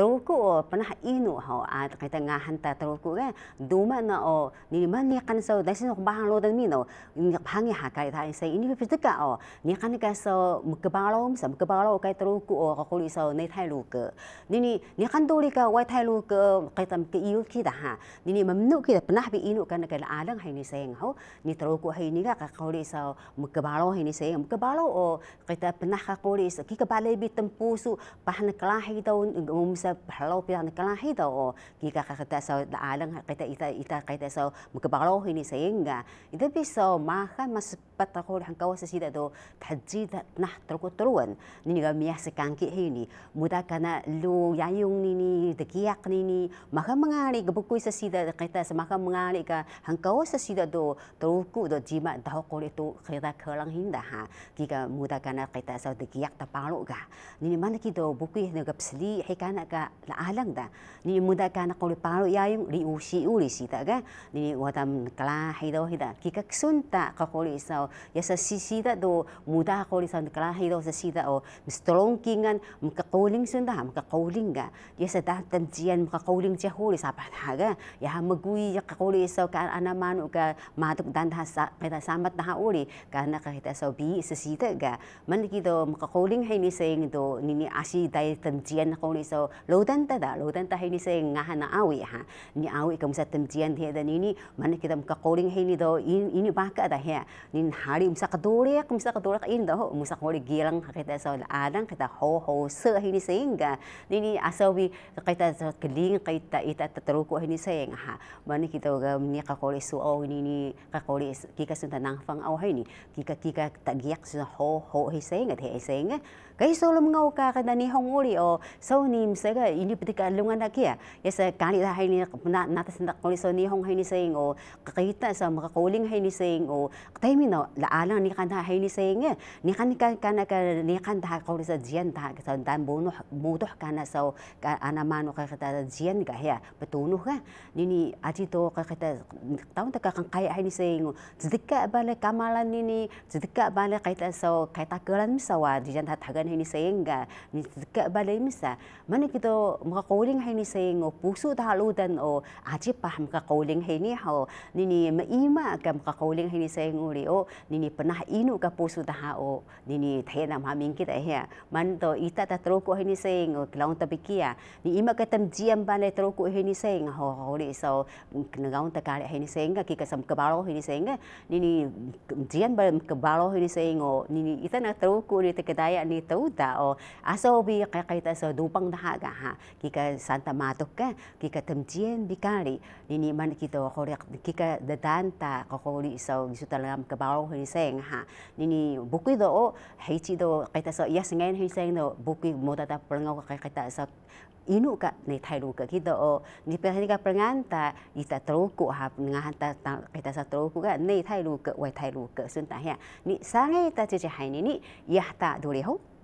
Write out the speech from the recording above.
teruku o oh, pernah inu ho oh, at ah, kita ngahan ta teruku ke kan? duma na o oh, ni man ni kan so dai sinok bahang lo dan mino ni bahang ha kai ta ai sai ini bi pitika o ni kan ka so mukabang lo sa mukabang lo kai teruku o ka kuli so nei tai lu ke ni ni ni kan do ka wai tai lu ke kai tam ke iu ki da ha ni ni mamnu ki da pernah bi inu kan ka alang hai ni sai ho ni teruku hai ni ka lah, ka kuli so mukabang lo hai ni sai mukabang lo o kita pernah ka kuli so ki ka balai bi tempusu pahna kelahi tau umsa kita halau pilihan kelahi tu oh jika kita so alang kita kita kita kita so mukabaloh ini sehingga itu bisa makan masuk patah kau hang kawas sih dah tu tadi dah nah teruk teruan ni ni gamiah sekangki hi ni muda kena kan lu yayung ni ni dekiak ni ni maka mengalik kebukui sih dah kita semaka mengalik kan hang kawas sih dah tu teruk tu jima dah kau itu kita kelang hindah ha jika muda kena kita sah dekiak tapalu ga ni ni mana kita bukui ni gapsli hi kana ka la alang dah ni ni muda kena kan kau palu yayung liusi uli sih dah ga ni ni watam kelah hidau hidah jika kesunta kau kau yasa sisida do muda ko koli san kalahi do sa sida o strong kingan makakuling sunda makakuling ga yasa datam jian makakuling ja holi sa panaga ya magui ya kakuli sa ka anaman ka matuk dan ha sa kita samat na uli kana kita sa bi sa sida ga man do makakuling hay ni saying do nini asi dai tam jian koli lo lodan ta da lodan ta hay ni saying nga na awi ha ni awi kam sa tam jian he da nini man kita makakuling hay ni do ini baka da he nin hari bisa kedulik, bisa kedulik ini dah, bisa kuli gilang kita soal adang kita ho ho se ini sehingga ini asawi kita keling kita kita terukuk ini sehingga ha, mana kita gam ni kakuli suau ini ni kakuli kita sunta nangfang awah oh, ini kita kita tak giak sunta ho ho ini sehingga teh sehingga kai solo mengau ka kada ni honguli o oh, so ni msega ini petika lungan nak ya ya sa kali dah ini na na tasendak kuli so ni hong hai ni sing o oh, kita sa makakuling hai ni sing o taimi no la ala ni kan ta hai ni seng ni kan kan kan ka ni kan ta ko sa jian ta ka ta dan bo no mo to ka na so ka ana ma no ka ta jian ga ya betu no ga ni ni a ti to ka ka ta ta ta ka kan kai hai ni seng zedika ba le kamala ni ni zedika ba le ka ta so ka ta ka ran sa wa jian ta ta ga ni seng ga ni zedika ba le mi sa ma ni ki to mo ka ko lin hai ni seng o pu su ta lu dan o a ti pa ham ka ko lin hai ni ha ni ni ma i ma ka ka ko lin hai ni seng o nini pernah inu ke posu tah o nini thae nam ha mingkit a he eh, ya. man to ita ta troko he ni sing klaung ta bikia ni ima ke tem jiam ban le troko he ni sing ho ho le so ngaung ta ka he ni sing ka ki ka sam kebalo he ni sing nini mm, jiam ban kebalo he ni sing o oh, nini ita na troko ni te kedaya ni tau ta o oh, aso bi ka ka ita so dupang dah ga ha ki ka santa mato ke ki ka tem jiam bikari nini man kita ho le ki ka datan ta ko ko li so gisu ta lam kebalo tau hui seng ha ni ni buku do hei chi do kaita so yes ngain hui seng do buku moda ta pelengau ka kaita so inu ka ne thai lu ka kita o ni pe ka prangan ta i ta tro ku ha nga han ta kita sa tro ku ka ne thai lu ka wai thai lu ka sun ta ya ni sa ngai ta ji ji hai ni ni ya ta du le ho